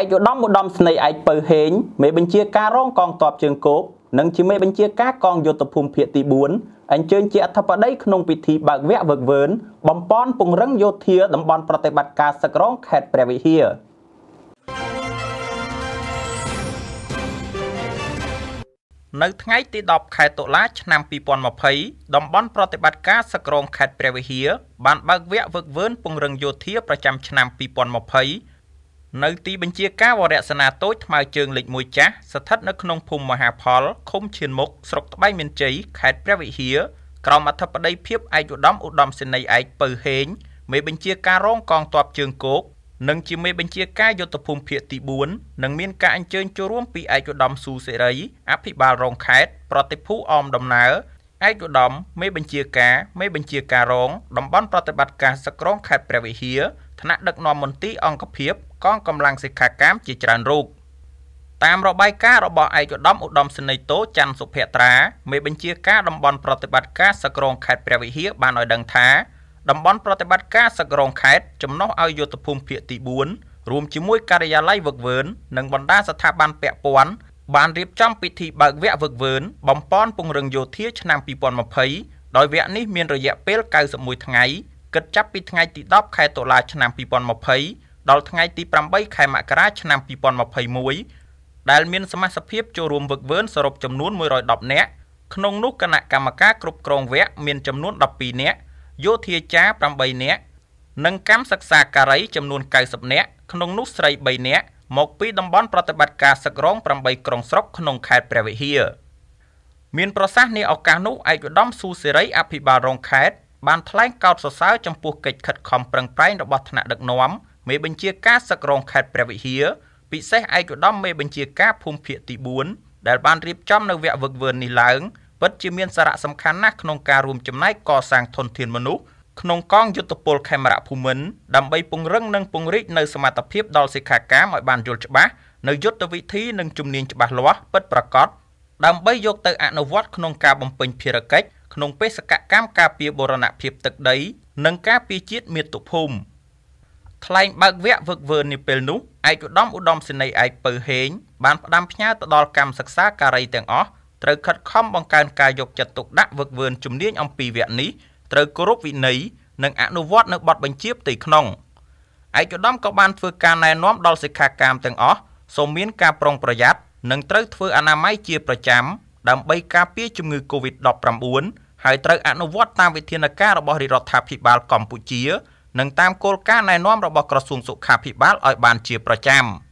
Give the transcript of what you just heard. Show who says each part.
Speaker 1: ឯកឧត្តមឧត្តមស្នេហ៍ឯកពៅហេងមេបញ្ជាការរងកងទ័ពជើងគោកនិងជាមេបញ្ជាការកងយោធភូមិភាគទី4អញ្ជើញជាអធិបតីក្នុងពិធីបើកវគ្គវឹកវើនបំពន់ពង្រឹងយោធា តំបន់ប្រតិបត្តិការសឹករងខេត្តព្រះវិហារនៅថ្ងៃទី10ខែតុលាឆ្នាំ2020តំបន់ប្រតិបត្តិការសឹករងខេត្តព្រះវិហារបានបើកវគ្គវឹកវើនពង្រឹងយោធាប្រចាំឆ្នាំ2020នៅទីបញ្ជាការវរៈសនាតូចថ្មើរជើងលេខ1ចាស់ស្ថិតនៅក្នុងភូមិមហាផលឃុំឈៀនមុខស្រុកត្បែងមានជ័យខេត្តព្រះវិហារក្រមអធិបតីភាពឯកឧត្តមឧត្តមសេនីយ៍ឯកពៅហេងមេបញ្ជាការរងកងទ័ពជើងគោកនិងជាមេបញ្ជាការយុទ្ធភូមិភាគទី4និងមានការអញ្ជើញចូលរួមពីឯកឧត្តមស៊ូសេរី អភិបាលរងខេត្តប្រតិភូអមដំណើរឯកឧត្តមមេបញ្ជាការមេបញ្ជាការរងតំបន់ប្រតិបត្តិការសក្រងខេត្តព្រះវិហារថ្នាក់ដឹកនាំមន្ទីរអង្គភាពកងកម្លាំងសិក្ខាកាមជាច្រើនរូបតាមរបាយការណ៍របស់ឯកឧត្តមឧត្តមសេនីយ៍តូច័ន្ទសុភត្រាមេបញ្ជាការតំបន់ប្រតិបត្តិការសក្រងខេត្តព្រះវិហារបានឲ្យដឹងថាតំបន់ប្រតិបត្តិការសក្រងខេត្តចំណុះឲ្យយុទ្ធភូមិភាគទី4រួមជាមួយការិយាល័យវឹកវើននិងបណ្ដាស្ថាប័នពាក់ព័ន្ធបានរៀបចំពិធីបើកវគ្គវឹកវើនបំពន់ពង្រឹងយោធាឆ្នាំ2020ដោយវគ្គនេះមានរយៈពេល91ថ្ងៃគិតចាប់ពីថ្ងៃទី10ខែតុលាឆ្នាំ2020ដល់ថ្ងៃទី8ខែមករាឆ្នាំ2021ដែល មានសមាជិកចូលរួមវឹកវើសរុបចំនួន110នាក់ក្នុងនោះគណៈកម្មការគ្រប់គ្រងវគ្គមានចំនួន12នាក់យោធាចារ8នាក់និងកម្មសិក្សាការីចំនួន90នាក់ក្នុងនោះស្រី3នាក់មក ពីតំបន់ប្រតិបត្តិការសឹករង8ក្រុងស្រុកក្នុងខេត្តព្រះវិហារមាន ប្រសាសន៍នាឱកាសនោះឯកឧត្តមស៊ូសេរីអភិបាលរងខេត្តបានថ្លែងកោតសរសើរចំពោះកិច្ចខិតខំប្រឹងប្រែងរបស់ថ្នាក់ដឹកនាំមេបញ្ជាការសឹករងខេត្តព្រះវិហារពិសេសឯកឧត្តមមេបញ្ជាការភូមិភាគទី4ដែលបានរៀបចំនៅវគ្គវឹកវើនេះឡើងពិតជាមានសារៈសំខាន់ណាស់ក្នុងការរួមចំណែកកសាងធនធានមនុស្សក្នុងកងយុទ្ធពលខេមរៈភូមិន្ទដើម្បីពង្រឹងនិងពង្រីកនៅសមត្ថភាពដល់សិក្ខាកាមឲ្យបានយល់ច្បាស់នៅយុទ្ធវិធីនិងជំនាញច្បាស់លាស់ពិតប្រាកដដើម្បីយកទៅអនុវត្តក្នុងការបំពេញភារកិច្ចក្នុងបេសកកម្មការពារបរណភាពទឹកដី និងការពារជាតិមាតុភូមិថ្លែងបើកវគ្គវឹកវើនេះពេលនោះឯកឧត្តមឧត្តមសេនីយ៍ឯកពៅហេងបានផ្ដាំផ្ញើទៅដល់កម្មសិក្សាការីទាំងអស់ត្រូវខិតខំបង្កើនការយកចិត្តទុកដាក់វឹកវើជំនាញអំពីវគ្គនេះត្រូវគោរពវិន័យនិងអនុវត្តនៅបទបញ្ជាផ្ទៃក្នុងឯកឧត្តមក៏បានធ្វើការណែនាំដល់សិក្ខាកាមទាំងអស់សូមមានការប្រុងប្រយ័ត្ននិងត្រូវធ្វើអនាម័យជាប្រចាំដើម្បីការពារជំងឺ Covid-19 ហើយត្រូវអនុវត្តតាមវិធានការរបស់រាជរដ្ឋាភិបាលកម្ពុជា និងតាមគោលការណ៍ណែនាំរបស់ក្រសួងសុខាភិបាលឲ្យបានជាប្រចាំ។